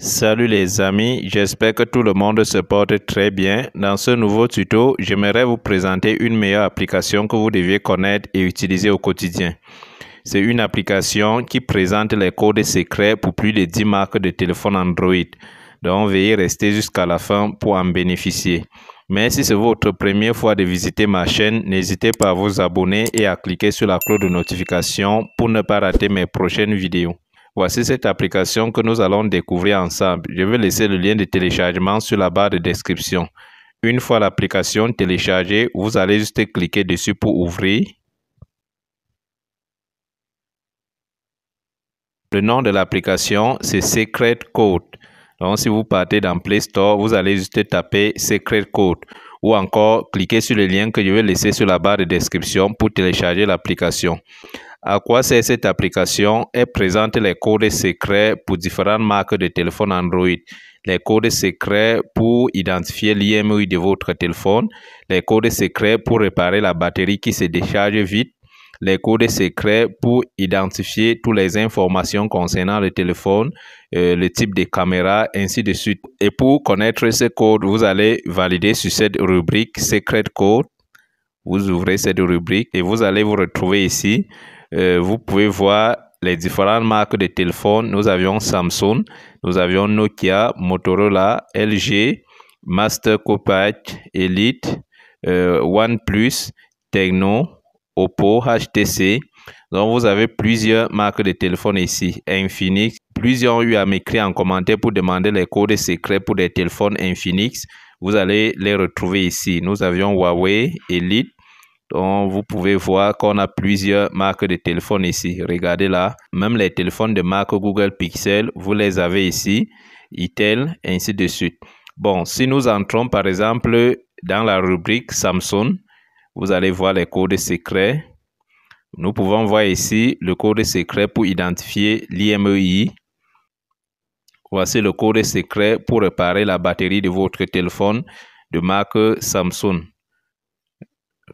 Salut les amis, j'espère que tout le monde se porte très bien. Dans ce nouveau tuto, j'aimerais vous présenter une meilleure application que vous deviez connaître et utiliser au quotidien. C'est une application qui présente les codes secrets pour plus de 10 marques de téléphones Android. Donc veuillez rester jusqu'à la fin pour en bénéficier. Mais si c'est votre première fois de visiter ma chaîne, n'hésitez pas à vous abonner et à cliquer sur la cloche de notification pour ne pas rater mes prochaines vidéos. Voici cette application que nous allons découvrir ensemble. Je vais laisser le lien de téléchargement sur la barre de description. Une fois l'application téléchargée, vous allez juste cliquer dessus pour ouvrir. Le nom de l'application, c'est Secret Code. Donc, si vous partez dans Play Store, vous allez juste taper Secret Code ou encore cliquer sur le lien que je vais laisser sur la barre de description pour télécharger l'application à quoi sert cette application Elle présente les codes secrets pour différentes marques de téléphone Android. Les codes secrets pour identifier l'IMEI de votre téléphone. Les codes secrets pour réparer la batterie qui se décharge vite. Les codes secrets pour identifier toutes les informations concernant le téléphone, euh, le type de caméra, ainsi de suite. Et pour connaître ces codes, vous allez valider sur cette rubrique Secret Code. Vous ouvrez cette rubrique et vous allez vous retrouver ici euh, vous pouvez voir les différentes marques de téléphones. Nous avions Samsung, nous avions Nokia, Motorola, LG, Master Copac, Elite, euh, OnePlus, Techno, Oppo, HTC. Donc, vous avez plusieurs marques de téléphones ici. Infinix. Plusieurs ont eu à m'écrire en commentaire pour demander les codes secrets pour des téléphones Infinix. Vous allez les retrouver ici. Nous avions Huawei, Elite, donc, vous pouvez voir qu'on a plusieurs marques de téléphones ici. Regardez là, même les téléphones de marque Google Pixel, vous les avez ici, Intel, ainsi de suite. Bon, si nous entrons par exemple dans la rubrique Samsung, vous allez voir les codes secrets. Nous pouvons voir ici le code secret pour identifier l'IMEI. Voici le code secret pour réparer la batterie de votre téléphone de marque Samsung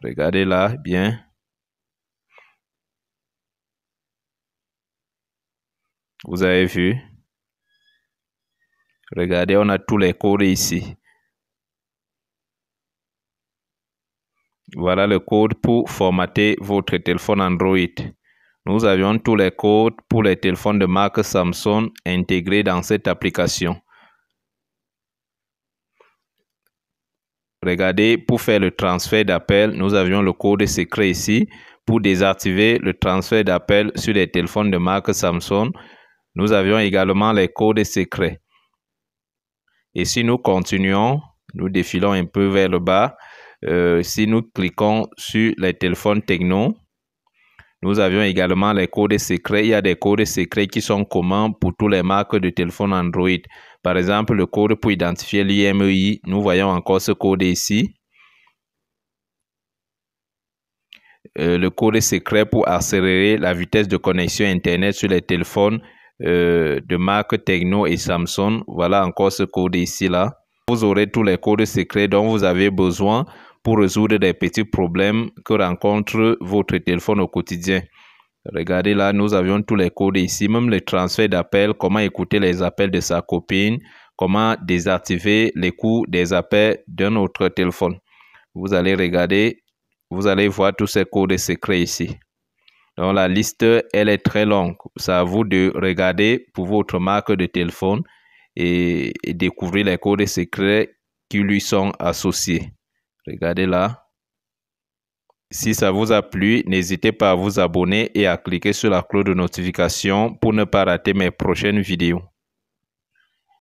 regardez là bien. Vous avez vu Regardez, on a tous les codes ici. Voilà le code pour formater votre téléphone Android. Nous avions tous les codes pour les téléphones de marque Samsung intégrés dans cette application. Regardez, pour faire le transfert d'appel, nous avions le code secret ici. Pour désactiver le transfert d'appel sur les téléphones de marque Samsung, nous avions également les codes secrets. Et si nous continuons, nous défilons un peu vers le bas. Euh, si nous cliquons sur les téléphones techno, nous avions également les codes secrets. Il y a des codes secrets qui sont communs pour toutes les marques de téléphone Android. Par exemple, le code pour identifier l'IMEI. Nous voyons encore ce code ici. Euh, le code secret pour accélérer la vitesse de connexion Internet sur les téléphones euh, de marques Techno et Samsung. Voilà encore ce code ici là. Vous aurez tous les codes secrets dont vous avez besoin pour résoudre des petits problèmes que rencontre votre téléphone au quotidien. Regardez là, nous avions tous les codes ici, même les transferts d'appels, comment écouter les appels de sa copine, comment désactiver les coûts des appels d'un autre téléphone. Vous allez regarder, vous allez voir tous ces codes secrets ici. Donc la liste, elle est très longue. C'est à vous de regarder pour votre marque de téléphone et découvrir les codes secrets qui lui sont associés. Regardez là. Si ça vous a plu, n'hésitez pas à vous abonner et à cliquer sur la cloche de notification pour ne pas rater mes prochaines vidéos.